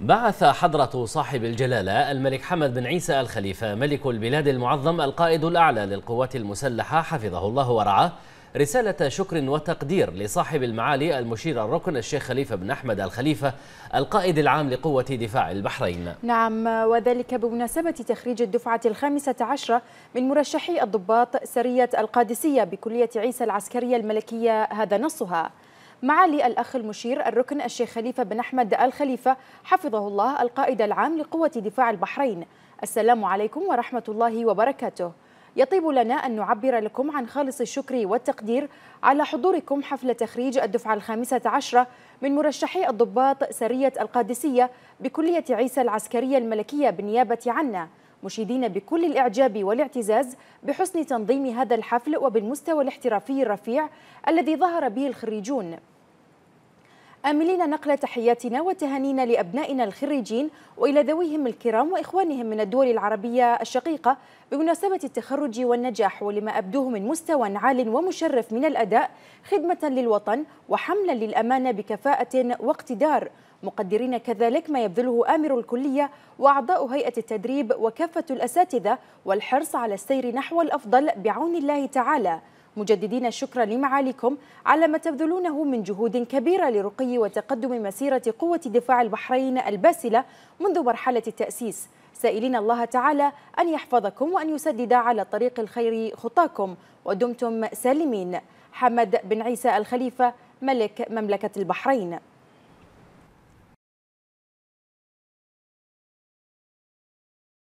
بعث حضرة صاحب الجلالة الملك حمد بن عيسى الخليفة ملك البلاد المعظم القائد الأعلى للقوات المسلحة حفظه الله ورعاه رسالة شكر وتقدير لصاحب المعالي المشير الركن الشيخ خليفة بن أحمد الخليفة القائد العام لقوة دفاع البحرين نعم وذلك بمناسبة تخريج الدفعة الخامسة عشرة من مرشحي الضباط سرية القادسية بكلية عيسى العسكرية الملكية هذا نصها معالي الأخ المشير الركن الشيخ خليفة بن أحمد الخليفة حفظه الله القائد العام لقوة دفاع البحرين السلام عليكم ورحمة الله وبركاته يطيب لنا أن نعبر لكم عن خالص الشكر والتقدير على حضوركم حفل تخريج الدفعة الخامسة عشرة من مرشحي الضباط سرية القادسية بكلية عيسى العسكرية الملكية بالنيابة عنا مشيدين بكل الإعجاب والاعتزاز بحسن تنظيم هذا الحفل وبالمستوى الاحترافي الرفيع الذي ظهر به الخريجون آملين نقل تحياتنا وتهانينا لأبنائنا الخريجين وإلى ذويهم الكرام وإخوانهم من الدول العربية الشقيقة بمناسبة التخرج والنجاح ولما أبدوه من مستوى عال ومشرف من الأداء خدمة للوطن وحملا للأمانة بكفاءة واقتدار مقدرين كذلك ما يبذله آمر الكلية وأعضاء هيئة التدريب وكافة الأساتذة والحرص على السير نحو الأفضل بعون الله تعالى مجددين الشكر لمعاليكم على ما تبذلونه من جهود كبيرة لرقي وتقدم مسيرة قوة دفاع البحرين الباسلة منذ مرحلة التأسيس سائلين الله تعالى أن يحفظكم وأن يسدد على طريق الخير خطاكم ودمتم سالمين حمد بن عيسى الخليفة ملك مملكة البحرين